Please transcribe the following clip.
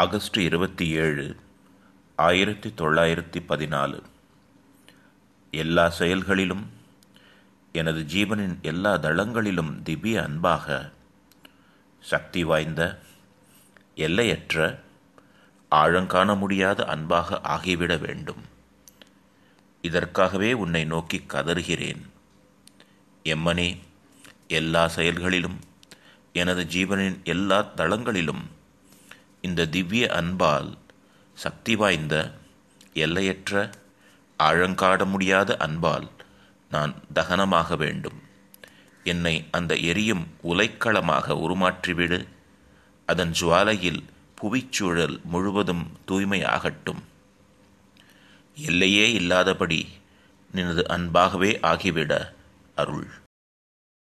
August இருபத்தி ஏழு ஆயிரத்தி தொள்ளாயிரத்தி பதினாலு எல்லா செயல்களிலும் எனது ஜீவனின் எல்லா தளங்களிலும் திவ்ய அன்பாக சக்தி வாய்ந்த எல்லையற்ற ஆழங்காண முடியாத அன்பாக ஆகிவிட வேண்டும் இதற்காகவே உன்னை நோக்கி கதறுகிறேன் எம்மனே எல்லா செயல்களிலும் எனது ஜீவனின் எல்லா தளங்களிலும் இந்த திவ்ய அன்பால் சக்தி வாய்ந்த எல்லையற்ற ஆழங்காட முடியாத அன்பால் நான் தகனமாக வேண்டும் என்னை அந்த எரியும் உலைக்களமாக உருமாற்றிவிடு அதன் ஜுவாலையில் புவிச்சூழல் முழுவதும் தூய்மையாகட்டும் எல்லையே இல்லாதபடி நினது அன்பாகவே ஆகிவிட அருள்